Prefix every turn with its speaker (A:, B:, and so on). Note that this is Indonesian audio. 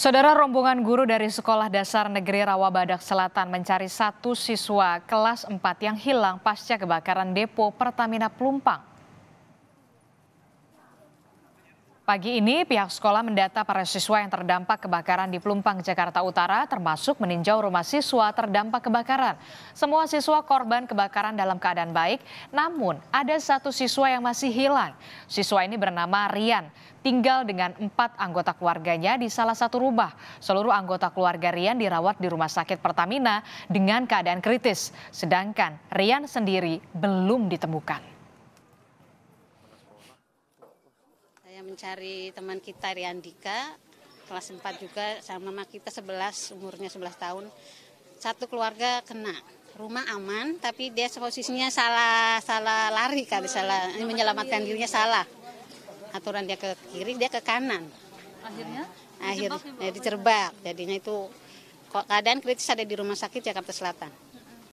A: Saudara rombongan guru dari Sekolah Dasar Negeri Rawabadak Selatan mencari satu siswa kelas 4 yang hilang pasca kebakaran depo Pertamina Plumpang. Pagi ini pihak sekolah mendata para siswa yang terdampak kebakaran di Pelumpang, Jakarta Utara termasuk meninjau rumah siswa terdampak kebakaran. Semua siswa korban kebakaran dalam keadaan baik, namun ada satu siswa yang masih hilang. Siswa ini bernama Rian, tinggal dengan empat anggota keluarganya di salah satu rumah. Seluruh anggota keluarga Rian dirawat di rumah sakit Pertamina dengan keadaan kritis, sedangkan Rian sendiri belum ditemukan.
B: mencari teman kita Riandika, kelas 4 juga sama mama kita 11, umurnya 11 tahun. Satu keluarga kena. Rumah aman, tapi dia posisinya salah salah lari kali, salah ini menyelamatkan dirinya salah. Aturan dia ke kiri, dia ke kanan. Akhirnya? Akhirnya jadi dicerbak, jadinya itu keadaan kritis ada di rumah sakit Jakarta Selatan.